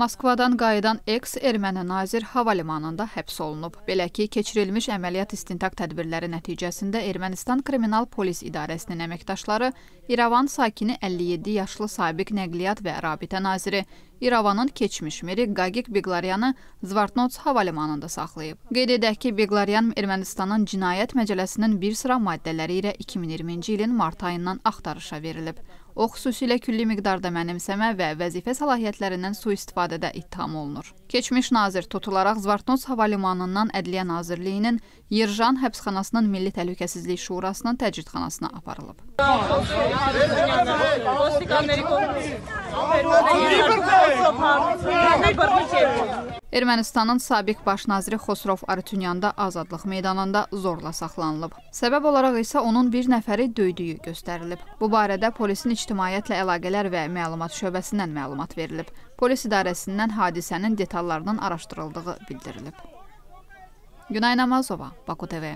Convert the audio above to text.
Moskvadan qayıdan eks erməni nazir hava limanında həbs olunub. Belə ki, keçirilmiş əməliyyat istintaq tədbirləri nəticəsində Ermənistan Kriminal Polis İdarəsinin əməkdaşları İrəvan sakini 57 yaşlı sabiq nəqliyyat və rabitə naziri İrəvanın keçmiş meri Qagiq Biqlaryanı Zvartnots hava limanında saxlayıb. Qeyd edək ki, Biqlaryan Ermənistanın Cinayət Məcəlləsinin bir sıra maddələri ilə 2020-ci ilin mart ayından axtarışa verilib. O, xüsusilə külli miqdarda mənimsəmə və vəzifə səlahiyyətlərindən sui-istifadədə ittiham olunur. Keçmiş nazir tutularaq Zvartnots hava limanından Ədliyyə Nazirliyinin Yerjan həbsxanasının Milli Təhlükəsizlik Şurasının təcridxanasına aparılıb. Ermənistanın sabiq baş naziri Xosrov Artunyan da azadlıq meydanında zorla saxlanılıb. Səbəb olaraq isə onun bir nəfəri döydüyü göstərilib. Bu barədə polisin ictimaiyyətlə əlaqələr və məlumat şöbəsindən məlumat verilib. Polis idarəsindən hadisənin detallarının araşdırıldığı bildirilib. Günay Namazova, Baku TV.